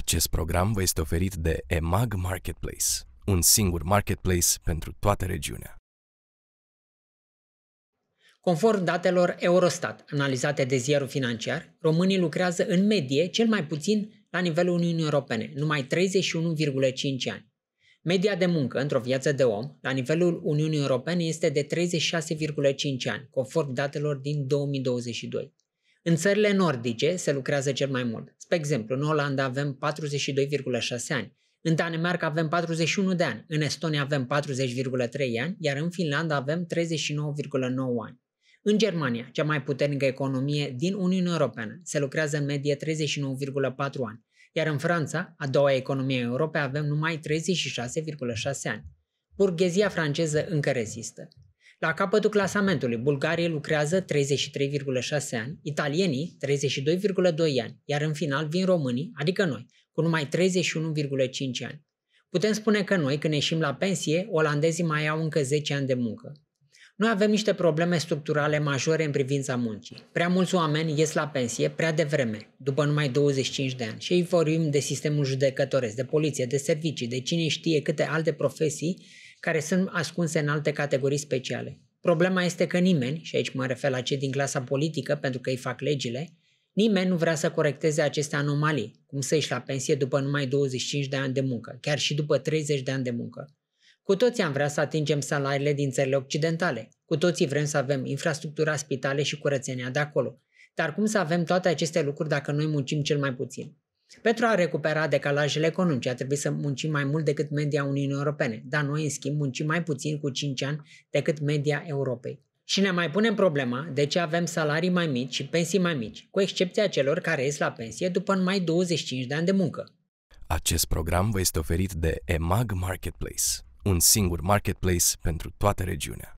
Acest program vă este oferit de EMAG Marketplace, un singur marketplace pentru toată regiunea. Conform datelor Eurostat, analizate de ziarul financiar, românii lucrează în medie cel mai puțin la nivelul Uniunii Europene, numai 31,5 ani. Media de muncă într-o viață de om la nivelul Uniunii Europene este de 36,5 ani, conform datelor din 2022. În țările nordice se lucrează cel mai mult. Spre exemplu, în Olanda avem 42,6 ani, în Danemarca avem 41 de ani, în Estonia avem 40,3 ani, iar în Finlanda avem 39,9 ani. În Germania, cea mai puternică economie din Uniunea Europeană, se lucrează în medie 39,4 ani, iar în Franța, a doua economie a Europei, avem numai 36,6 ani. Burghezia franceză încă rezistă. La capătul clasamentului, Bulgarie lucrează 33,6 ani, italienii 32,2 ani, iar în final vin românii, adică noi, cu numai 31,5 ani. Putem spune că noi, când ieșim la pensie, olandezii mai au încă 10 ani de muncă. Noi avem niște probleme structurale majore în privința muncii. Prea mulți oameni ies la pensie prea devreme, după numai 25 de ani, și ei vorbim de sistemul judecătoresc, de poliție, de servicii, de cine știe câte alte profesii care sunt ascunse în alte categorii speciale. Problema este că nimeni, și aici mă refer la cei din clasa politică, pentru că ei fac legile, nimeni nu vrea să corecteze aceste anomalii, cum să ieși la pensie după numai 25 de ani de muncă, chiar și după 30 de ani de muncă. Cu toții am vrea să atingem salariile din țările occidentale, cu toții vrem să avem infrastructura, spitale și curățenia de acolo. Dar cum să avem toate aceste lucruri dacă noi muncim cel mai puțin? Pentru a recupera decalajele economice a trebuit să muncim mai mult decât media Uniunii Europene, dar noi, în schimb, muncim mai puțin cu 5 ani decât media Europei. Și ne mai punem problema de ce avem salarii mai mici și pensii mai mici, cu excepția celor care ies la pensie după numai 25 de ani de muncă. Acest program vă este oferit de EMAG Marketplace, un singur marketplace pentru toată regiunea.